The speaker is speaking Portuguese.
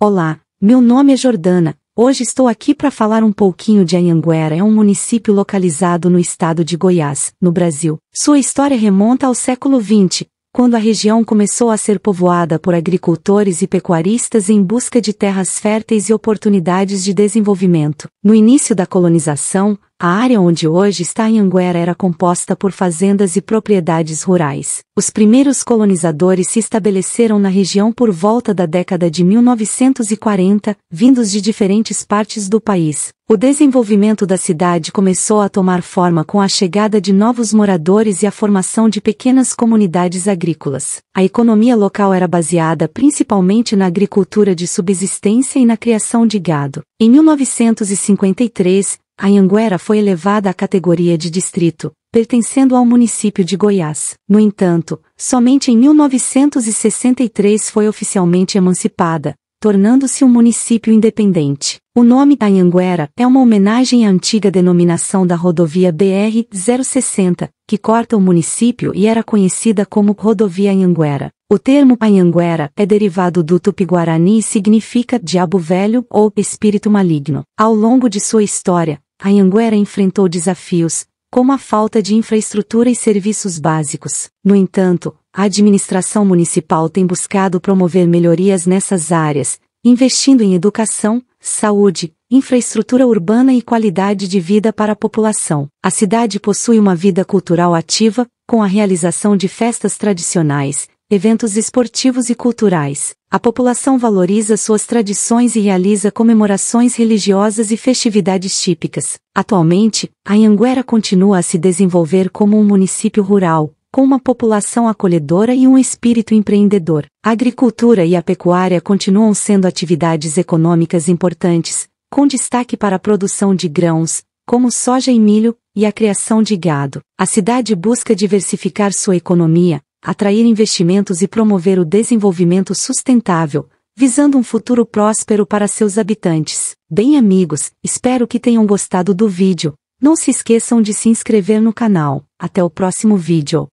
Olá, meu nome é Jordana. Hoje estou aqui para falar um pouquinho de Anhanguera, é um município localizado no estado de Goiás, no Brasil. Sua história remonta ao século XX, quando a região começou a ser povoada por agricultores e pecuaristas em busca de terras férteis e oportunidades de desenvolvimento. No início da colonização, a área onde hoje está Anhanguera era composta por fazendas e propriedades rurais. Os primeiros colonizadores se estabeleceram na região por volta da década de 1940, vindos de diferentes partes do país. O desenvolvimento da cidade começou a tomar forma com a chegada de novos moradores e a formação de pequenas comunidades agrícolas. A economia local era baseada principalmente na agricultura de subsistência e na criação de gado. Em 1953, Anhanguera foi elevada à categoria de distrito, pertencendo ao município de Goiás. No entanto, somente em 1963 foi oficialmente emancipada, tornando-se um município independente. O nome Anhanguera é uma homenagem à antiga denominação da rodovia BR-060, que corta o município e era conhecida como Rodovia Anhanguera. O termo Anhanguera é derivado do tupi-guarani e significa diabo velho ou espírito maligno. Ao longo de sua história, a Anguera enfrentou desafios, como a falta de infraestrutura e serviços básicos. No entanto, a administração municipal tem buscado promover melhorias nessas áreas, investindo em educação, saúde, infraestrutura urbana e qualidade de vida para a população. A cidade possui uma vida cultural ativa, com a realização de festas tradicionais, eventos esportivos e culturais, a população valoriza suas tradições e realiza comemorações religiosas e festividades típicas. Atualmente, Anhanguera continua a se desenvolver como um município rural, com uma população acolhedora e um espírito empreendedor. A agricultura e a pecuária continuam sendo atividades econômicas importantes, com destaque para a produção de grãos, como soja e milho, e a criação de gado. A cidade busca diversificar sua economia, atrair investimentos e promover o desenvolvimento sustentável, visando um futuro próspero para seus habitantes. Bem amigos, espero que tenham gostado do vídeo. Não se esqueçam de se inscrever no canal. Até o próximo vídeo.